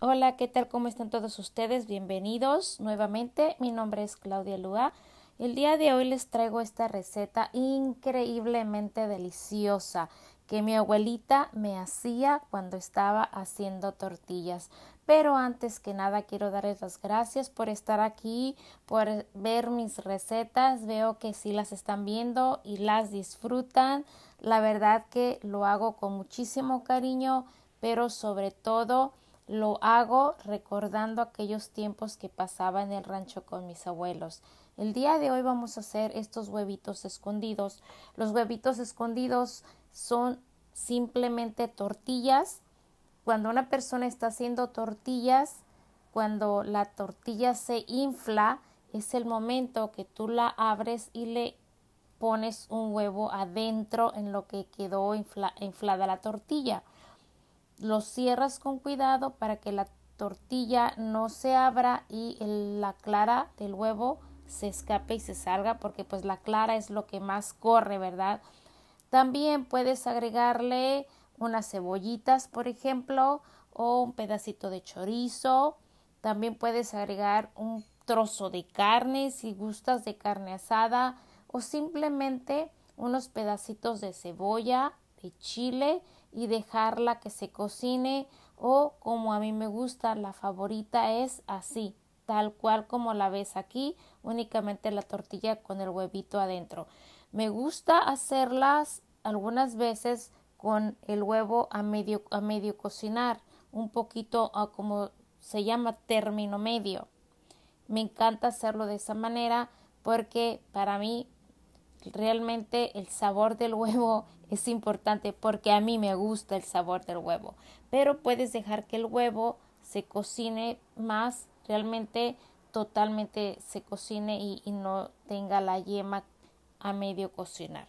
Hola, ¿qué tal? ¿Cómo están todos ustedes? Bienvenidos nuevamente. Mi nombre es Claudia Lua. El día de hoy les traigo esta receta increíblemente deliciosa que mi abuelita me hacía cuando estaba haciendo tortillas. Pero antes que nada quiero darles las gracias por estar aquí, por ver mis recetas. Veo que si las están viendo y las disfrutan. La verdad que lo hago con muchísimo cariño, pero sobre todo lo hago recordando aquellos tiempos que pasaba en el rancho con mis abuelos. El día de hoy vamos a hacer estos huevitos escondidos. Los huevitos escondidos son simplemente tortillas. Cuando una persona está haciendo tortillas, cuando la tortilla se infla, es el momento que tú la abres y le pones un huevo adentro en lo que quedó inflada la tortilla. Lo cierras con cuidado para que la tortilla no se abra y la clara del huevo se escape y se salga porque pues la clara es lo que más corre, ¿verdad? También puedes agregarle unas cebollitas, por ejemplo, o un pedacito de chorizo. También puedes agregar un trozo de carne si gustas de carne asada o simplemente unos pedacitos de cebolla de chile y dejarla que se cocine o como a mí me gusta la favorita es así tal cual como la ves aquí únicamente la tortilla con el huevito adentro me gusta hacerlas algunas veces con el huevo a medio a medio cocinar un poquito a ah, como se llama término medio me encanta hacerlo de esa manera porque para mí realmente el sabor del huevo es importante porque a mí me gusta el sabor del huevo, pero puedes dejar que el huevo se cocine más, realmente totalmente se cocine y, no tenga la yema a medio cocinar.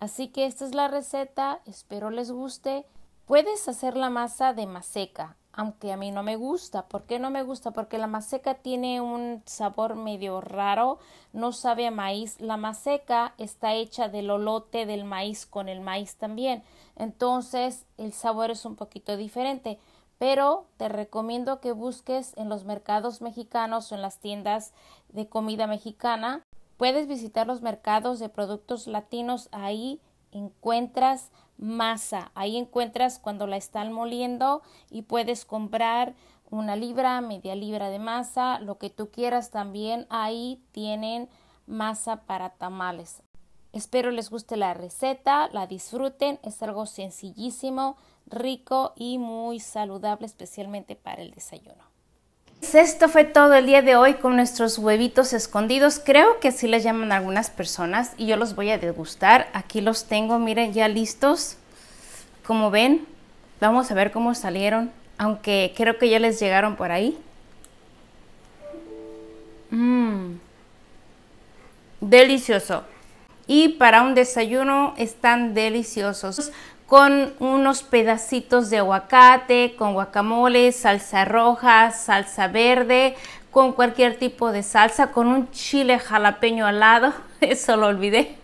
Así que esta es la receta, espero les guste. Puedes hacer la masa de maseca, aunque a mí no me gusta. ¿Por qué no me gusta? Porque la maseca tiene un sabor medio raro, no sabe a maíz. La maseca está hecha del olote del maíz con el maíz también. Entonces el sabor es un poquito diferente. Pero te recomiendo que busques en los mercados mexicanos o en las tiendas de comida mexicana. Puedes visitar los mercados de productos latinos ahí encuentras masa. Ahí encuentras cuando la están moliendo y puedes comprar una libra, media libra de masa, lo que tú quieras también. Ahí tienen masa para tamales. Espero les guste la receta, la disfruten, es algo sencillísimo, rico y muy saludable, especialmente para el desayuno. Esto fue todo el día de hoy con nuestros huevitos escondidos. Creo que así les llaman algunas personas y yo los voy a degustar. Aquí los tengo, miren, ya listos. Como ven, vamos a ver cómo salieron, aunque creo que ya les llegaron por ahí. Mmm, delicioso. Y para un desayuno están deliciosos con unos pedacitos de aguacate, con guacamole, salsa roja, salsa verde, con cualquier tipo de salsa, con un chile jalapeño al lado, eso lo olvidé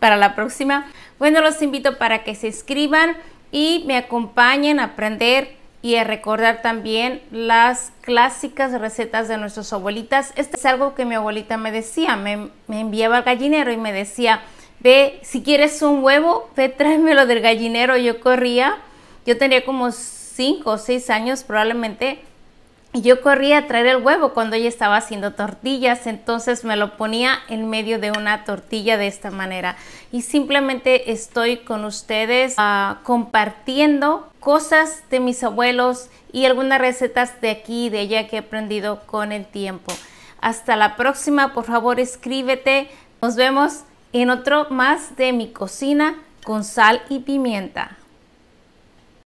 para la próxima. Bueno, los invito para que se inscriban y me acompañen a aprender y a recordar también las clásicas recetas de nuestras abuelitas. Este es algo que mi abuelita me decía, me enviaba al gallinero y me decía, ve, si quieres un huevo, ve, tráemelo del gallinero. Yo corría, yo tenía como 5 o 6 años probablemente, y yo corría a traer el huevo cuando ella estaba haciendo tortillas, entonces me lo ponía en medio de una tortilla de esta manera. Y simplemente estoy con ustedes ah, compartiendo cosas de mis abuelos y algunas recetas de aquí y de allá que he aprendido con el tiempo. Hasta la próxima, por favor escríbete. Nos vemos en otro más de mi cocina con sal y pimienta.